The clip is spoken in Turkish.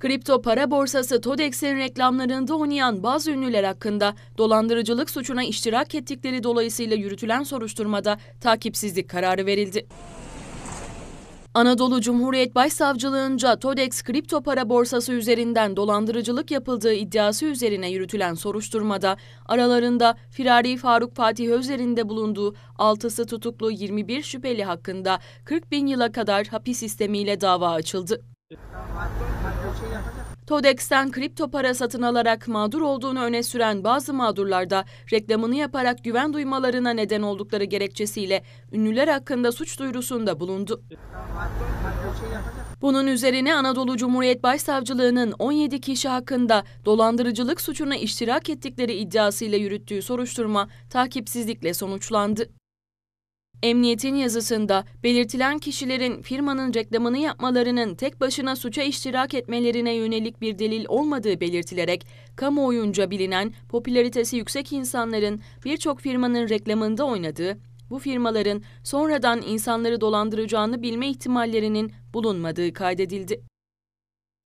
Kripto para borsası Todex'in reklamlarında oynayan bazı ünlüler hakkında dolandırıcılık suçuna iştirak ettikleri dolayısıyla yürütülen soruşturmada takipsizlik kararı verildi. Anadolu Cumhuriyet Başsavcılığınca Todex kripto para borsası üzerinden dolandırıcılık yapıldığı iddiası üzerine yürütülen soruşturmada aralarında Firari Faruk Fatih Özer'in de bulunduğu 6'sı tutuklu 21 şüpheli hakkında 40 bin yıla kadar hapis sistemiyle dava açıldı şey TODEX'ten kripto para satın alarak mağdur olduğunu öne süren bazı mağdurlarda reklamını yaparak güven duymalarına neden oldukları gerekçesiyle ünlüler hakkında suç duyurusunda bulundu. Bunun üzerine Anadolu Cumhuriyet Başsavcılığı'nın 17 kişi hakkında dolandırıcılık suçuna iştirak ettikleri iddiasıyla yürüttüğü soruşturma takipsizlikle sonuçlandı. Emniyetin yazısında belirtilen kişilerin firmanın reklamını yapmalarının tek başına suça iştirak etmelerine yönelik bir delil olmadığı belirtilerek kamuoyunca bilinen popülaritesi yüksek insanların birçok firmanın reklamında oynadığı, bu firmaların sonradan insanları dolandıracağını bilme ihtimallerinin bulunmadığı kaydedildi.